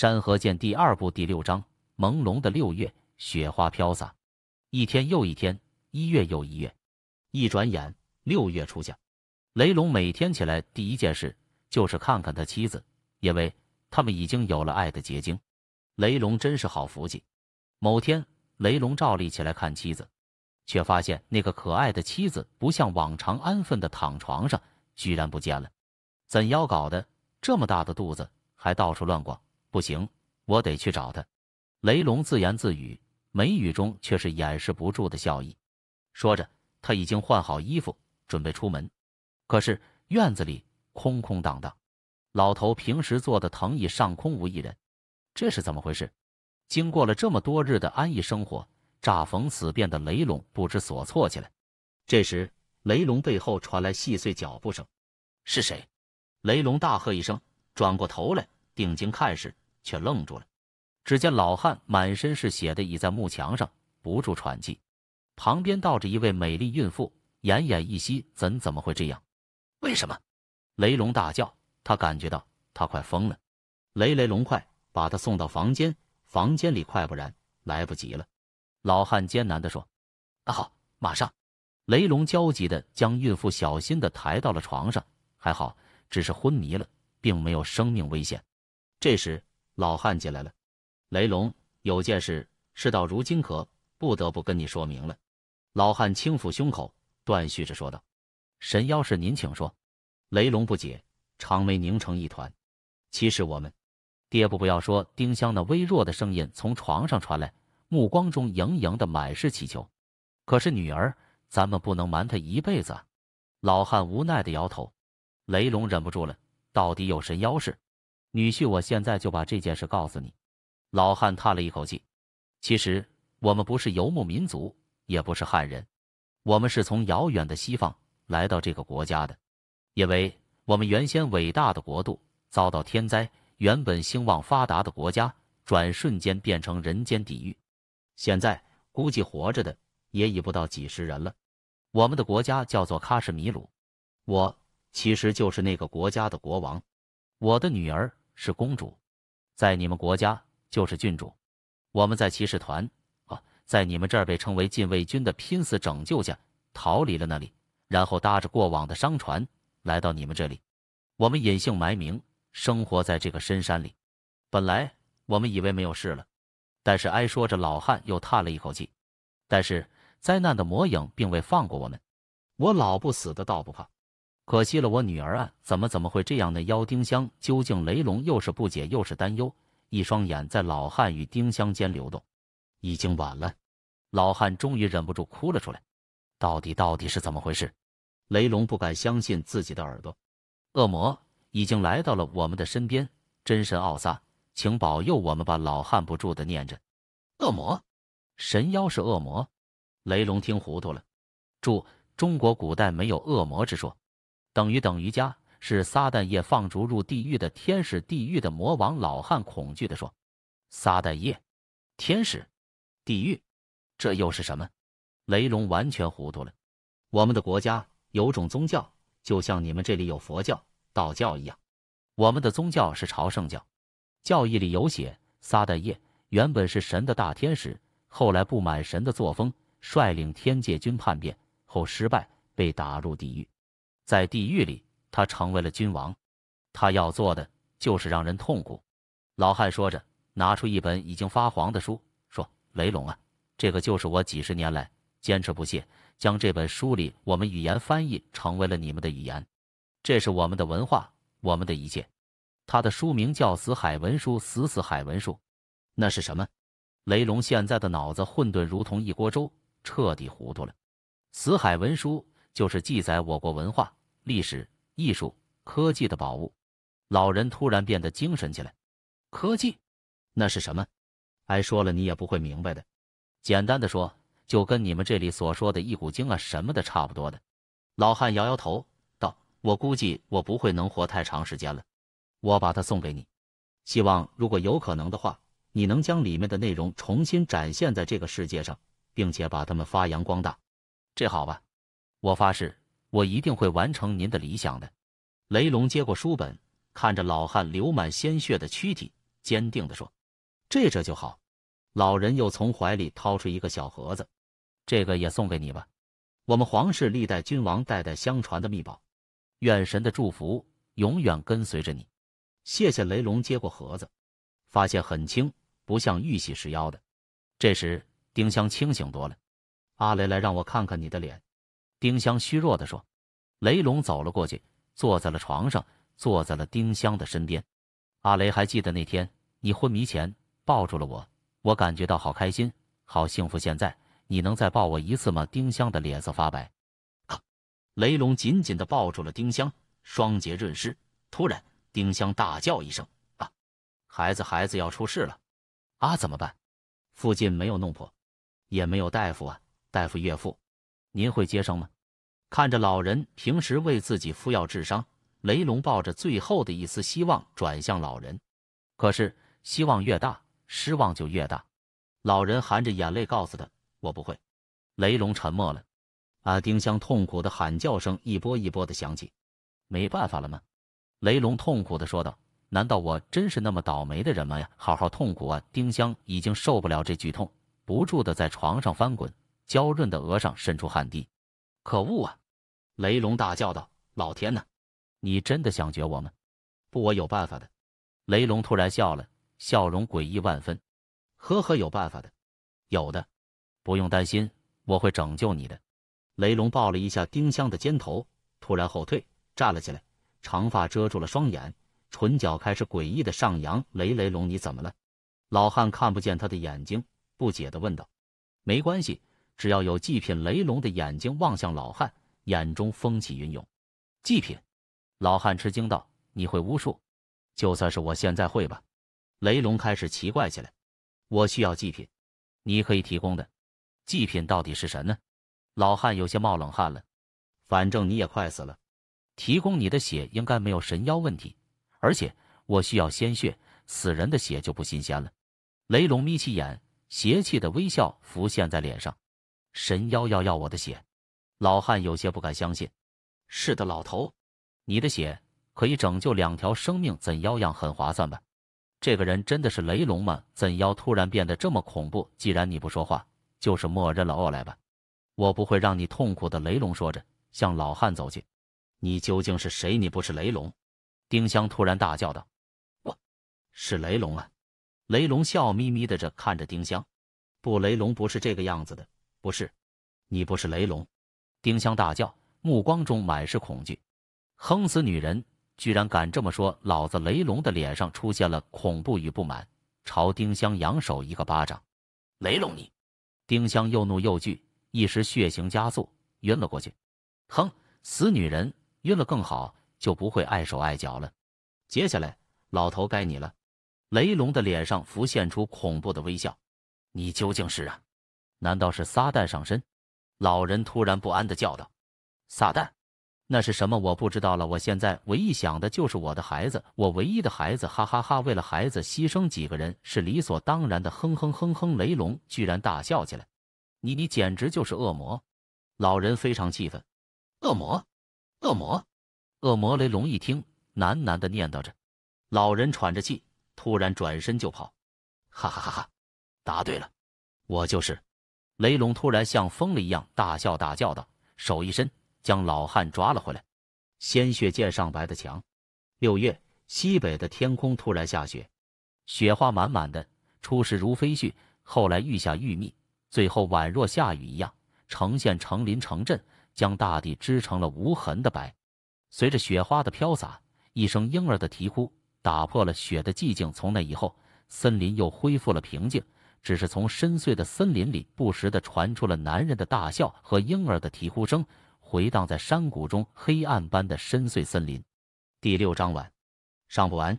《山河剑》第二部第六章：朦胧的六月，雪花飘洒，一天又一天，一月又一月，一转眼六月初夏。雷龙每天起来第一件事就是看看他妻子，因为他们已经有了爱的结晶。雷龙真是好福气。某天，雷龙照例起来看妻子，却发现那个可爱的妻子不像往常安分的躺床上，居然不见了。怎妖搞的？这么大的肚子还到处乱逛？不行，我得去找他。”雷龙自言自语，眉宇中却是掩饰不住的笑意。说着，他已经换好衣服，准备出门。可是院子里空空荡荡，老头平时坐的藤椅上空无一人，这是怎么回事？经过了这么多日的安逸生活，乍逢此变的雷龙不知所措起来。这时，雷龙背后传来细碎脚步声，“是谁？”雷龙大喝一声，转过头来，定睛看时。却愣住了。只见老汉满身是血的倚在木墙上，不住喘气。旁边倒着一位美丽孕妇，奄奄一息。怎怎么会这样？为什么？雷龙大叫，他感觉到他快疯了。雷雷龙，快把他送到房间。房间里快，不然来不及了。老汉艰难地说：“那、好，马上。”雷龙焦急地将孕妇小心地抬到了床上。还好，只是昏迷了，并没有生命危险。这时。老汉进来了，雷龙有件事，事到如今可不得不跟你说明了。老汉轻抚胸口，断续着说道：“神妖是您请说。”雷龙不解，长眉拧成一团。其实我们爹不不要说，丁香那微弱的声音从床上传来，目光中盈盈的满是祈求。可是女儿，咱们不能瞒她一辈子啊！老汉无奈的摇头。雷龙忍不住了，到底有神妖事？女婿，我现在就把这件事告诉你。老汉叹了一口气，其实我们不是游牧民族，也不是汉人，我们是从遥远的西方来到这个国家的。因为我们原先伟大的国度遭到天灾，原本兴旺发达的国家转瞬间变成人间地狱，现在估计活着的也已不到几十人了。我们的国家叫做喀什米鲁，我其实就是那个国家的国王，我的女儿。是公主，在你们国家就是郡主。我们在骑士团，啊，在你们这儿被称为禁卫军的拼死拯救下逃离了那里，然后搭着过往的商船来到你们这里。我们隐姓埋名，生活在这个深山里。本来我们以为没有事了，但是哀说着老汉又叹了一口气。但是灾难的魔影并未放过我们。我老不死的倒不怕。可惜了，我女儿啊，怎么怎么会这样的妖丁香究竟？雷龙又是不解又是担忧，一双眼在老汉与丁香间流动。已经晚了，老汉终于忍不住哭了出来。到底到底是怎么回事？雷龙不敢相信自己的耳朵，恶魔已经来到了我们的身边。真神奥萨，请保佑我们吧！老汉不住的念着。恶魔，神妖是恶魔？雷龙听糊涂了。注：中国古代没有恶魔之说。等于等于家是撒旦业放逐入地狱的天使，地狱的魔王老汉恐惧地说：“撒旦业，天使，地狱，这又是什么？”雷龙完全糊涂了。我们的国家有种宗教，就像你们这里有佛教、道教一样，我们的宗教是朝圣教。教义里有写，撒旦业原本是神的大天使，后来不满神的作风，率领天界军叛变，后失败，被打入地狱。在地狱里，他成为了君王。他要做的就是让人痛苦。老汉说着，拿出一本已经发黄的书，说：“雷龙啊，这个就是我几十年来坚持不懈，将这本书里我们语言翻译成为了你们的语言。这是我们的文化，我们的一切。他的书名叫《死海文书》，《死死海文书》。那是什么？”雷龙现在的脑子混沌，如同一锅粥，彻底糊涂了。《死海文书》就是记载我国文化。历史、艺术、科技的宝物，老人突然变得精神起来。科技？那是什么？哎，说了你也不会明白的。简单的说，就跟你们这里所说的一股精啊什么的差不多的。老汉摇摇头道：“我估计我不会能活太长时间了。我把它送给你，希望如果有可能的话，你能将里面的内容重新展现在这个世界上，并且把他们发扬光大。这好吧，我发誓。”我一定会完成您的理想的。雷龙接过书本，看着老汉流满鲜血的躯体，坚定地说：“这这就好。”老人又从怀里掏出一个小盒子，“这个也送给你吧，我们皇室历代君王代代相传的秘宝，愿神的祝福永远跟随着你。”谢谢。雷龙接过盒子，发现很轻，不像玉玺石妖的。这时，丁香清醒多了：“阿雷，来让我看看你的脸。”丁香虚弱地说：“雷龙走了过去，坐在了床上，坐在了丁香的身边。阿雷还记得那天你昏迷前抱住了我，我感觉到好开心，好幸福。现在你能再抱我一次吗？”丁香的脸色发白，雷龙紧紧地抱住了丁香，双颊润湿。突然，丁香大叫一声：“啊，孩子，孩子要出事了！啊，怎么办？附近没有弄破，也没有大夫啊，大夫，岳父。”您会接生吗？看着老人平时为自己敷药治伤，雷龙抱着最后的一丝希望转向老人。可是希望越大，失望就越大。老人含着眼泪告诉他：“我不会。”雷龙沉默了。啊！丁香痛苦的喊叫声一波一波的响起。没办法了吗？雷龙痛苦的说道：“难道我真是那么倒霉的人吗呀？”好好痛苦啊！丁香已经受不了这剧痛，不住的在床上翻滚。娇润的额上渗出汗滴，可恶啊！雷龙大叫道：“老天呐，你真的想绝我吗？”“不，我有办法的。”雷龙突然笑了，笑容诡异万分。“呵呵，有办法的，有的，不用担心，我会拯救你的。”雷龙抱了一下丁香的肩头，突然后退，站了起来，长发遮住了双眼，唇角开始诡异的上扬。“雷雷龙，你怎么了？”老汉看不见他的眼睛，不解地问道。“没关系。”只要有祭品，雷龙的眼睛望向老汉，眼中风起云涌。祭品，老汉吃惊道：“你会巫术？就算是我现在会吧。”雷龙开始奇怪起来：“我需要祭品，你可以提供的祭品到底是什么呢？”老汉有些冒冷汗了：“反正你也快死了，提供你的血应该没有神妖问题，而且我需要鲜血，死人的血就不新鲜了。”雷龙眯起眼，邪气的微笑浮现在脸上。神妖要要我的血，老汉有些不敢相信。是的，老头，你的血可以拯救两条生命，怎妖样很划算吧？这个人真的是雷龙吗？怎妖突然变得这么恐怖？既然你不说话，就是默认了我来吧，我不会让你痛苦的。雷龙说着，向老汉走去。你究竟是谁？你不是雷龙？丁香突然大叫道：“我是雷龙啊！”雷龙笑眯眯的着看着丁香，不，雷龙不是这个样子的。不是，你不是雷龙！丁香大叫，目光中满是恐惧。哼，死女人，居然敢这么说！老子雷龙的脸上出现了恐怖与不满，朝丁香扬手一个巴掌。雷龙，你！丁香又怒又惧，一时血型加速，晕了过去。哼，死女人，晕了更好，就不会碍手碍脚了。接下来，老头该你了。雷龙的脸上浮现出恐怖的微笑。你究竟是啊？难道是撒旦上身？老人突然不安地叫道：“撒旦，那是什么？我不知道了。我现在唯一想的就是我的孩子，我唯一的孩子！哈哈哈！为了孩子牺牲几个人是理所当然的。”哼哼哼哼，雷龙居然大笑起来：“你你简直就是恶魔！”老人非常气愤：“恶魔，恶魔，恶魔！”雷龙一听，喃喃地念叨着。老人喘着气，突然转身就跑：“哈哈哈哈！答对了，我就是。”雷龙突然像疯了一样大笑大叫道，手一伸将老汉抓了回来，鲜血溅上白的墙。六月，西北的天空突然下雪，雪花满满的，初时如飞絮，后来愈下愈密，最后宛若下雨一样，呈现成林成阵，将大地织成了无痕的白。随着雪花的飘洒，一声婴儿的啼哭打破了雪的寂静。从那以后，森林又恢复了平静。只是从深邃的森林里不时地传出了男人的大笑和婴儿的啼哭声，回荡在山谷中黑暗般的深邃森林。第六章完，上不完。